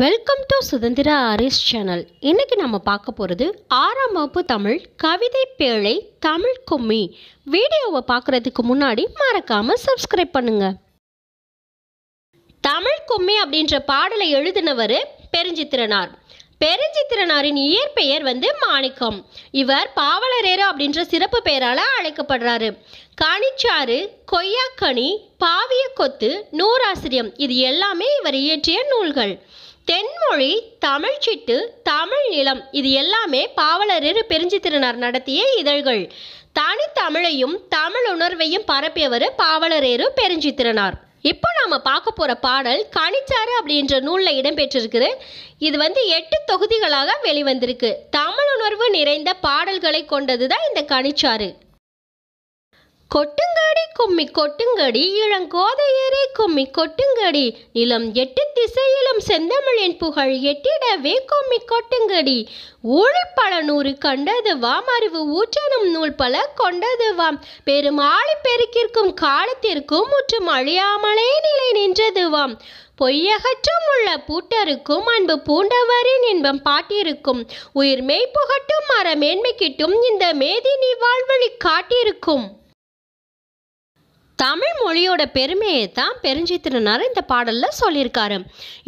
welcome to Sudhandhira Aris channel இன்றைக்கி நம்ம பார்க்க போகிறது ஆறாம் வகுப்பு தமிழ் கவிதை பேழை தமிழ் கும்மி வீடியோவை பார்க்குறதுக்கு முன்னாடி மறக்காமல் சப்ஸ்கிரைப் பண்ணுங்கள் தமிழ் கும்மி அப்படின்ற பாடலை எழுதினவர் பெருஞ்சித்திரனார் பெருஞ்சித்திரனாரின் இயற்பெயர் வந்து மாணிக்கம் இவர் பாவலரேறு அப்படின்ற சிறப்பு பெயரால் அழைக்கப்படுறாரு கனிச்சாறு கொய்யாக்கனி பாவிய கொத்து நூறாசிரியம் இது எல்லாமே இவர் இயற்றிய நூல்கள் தென்மொழி தமிழ்ச்சிட்டு தமிழ் நிலம் இது எல்லாமே பாவலரிரு பெருஞ்சித்திரனார் நடத்திய இதழ்கள் தமிழையும் தமிழ் உணர்வையும் பரப்பியவர் பாவலரேறு திருநார் இப்போ நாம் பார்க்க போகிற பாடல் கனிச்சாறு அப்படின்ற நூலில் இடம்பெற்றிருக்குது இது வந்து எட்டு தொகுதிகளாக வெளிவந்திருக்கு தமிழ் உணர்வு நிறைந்த பாடல்களை கொண்டது தான் இந்த கனிச்சாறு கொட்டுங்கடி கும்மி கொட்டுங்கடி இளங்கோதையரே கும்மி கொட்டுங்கடி நிலம் எட்டு திசையிலும் செந்தமிழின் புகழ் எட்டிடவே கும்மி கொட்டுங்கடி ஊழி பல நூறு கண்டது வாம் அறிவு ஊற்றனும் நூல் பல கொண்டது வாம் பெரும் ஆழி பெருக்கிற்கும் காலத்திற்கும் முற்றும் அழியாமலே நிலை நின்றது வாம் பொய்யகற்றும் உள்ள பூட்டருக்கும் அன்பு பூண்டவரின் இன்பம் பாட்டிருக்கும் உயிர் மெய்ப்புகட்டும் மரமேன்மை கிட்டும் இந்த மேதி நீ வாழ்வழி காட்டியிருக்கும் தமிழ் மொழியோட பெருமையை தான் பெருஞ்சித்திரனார் இந்த பாடலில் சொல்லியிருக்காரு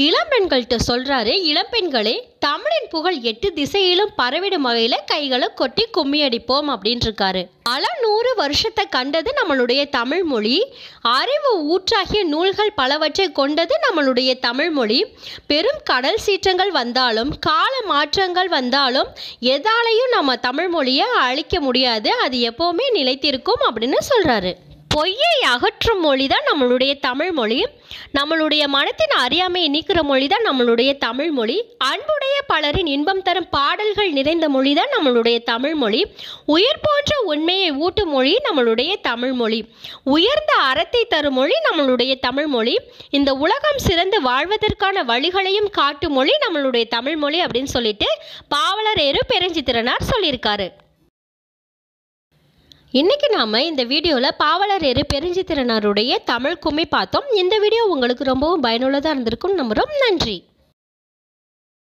இளம்பெண்கள்கிட்ட சொல்கிறாரு இளம்பெண்களே தமிழின் புகழ் எட்டு திசையிலும் பரவிடும் வகையில் கைகளை கொட்டி கும்மி அடிப்போம் இருக்காரு பல நூறு வருஷத்தை கண்டது நம்மளுடைய தமிழ் மொழி அறிவு ஊற்றாகிய நூல்கள் பலவற்றை கொண்டது நம்மளுடைய தமிழ் மொழி பெரும் கடல் சீற்றங்கள் வந்தாலும் கால மாற்றங்கள் வந்தாலும் எதாலையும் நம்ம தமிழ் மொழியை அழிக்க முடியாது அது எப்போவுமே நிலைத்திருக்கும் அப்படின்னு சொல்கிறாரு பொய்யை அகற்றும் மொழி தான் நம்மளுடைய தமிழ் மொழி நம்மளுடைய மனத்தின் அறியாமையை நீக்கிற மொழி தான் நம்மளுடைய தமிழ் மொழி அன்புடைய பலரின் இன்பம் தரும் பாடல்கள் நிறைந்த மொழி தான் நம்மளுடைய தமிழ் மொழி உயிர் போன்ற உண்மையை ஊட்டும் மொழி நம்மளுடைய தமிழ் மொழி உயர்ந்த அறத்தை தரும் மொழி நம்மளுடைய தமிழ் மொழி இந்த உலகம் சிறந்து வாழ்வதற்கான வழிகளையும் காட்டும் மொழி நம்மளுடைய தமிழ் மொழி அப்படின்னு சொல்லிட்டு பாவலர் எரு பெருஞ்சித்திரனார் சொல்லியிருக்காரு இன்றைக்கி நாம் இந்த வீடியோவில் எரு பெருஞ்சித்திரனாருடைய தமிழ் கும்மி பார்த்தோம் இந்த வீடியோ உங்களுக்கு ரொம்பவும் பயனுள்ளதாக இருந்திருக்கும் நம்புகிறோம் நன்றி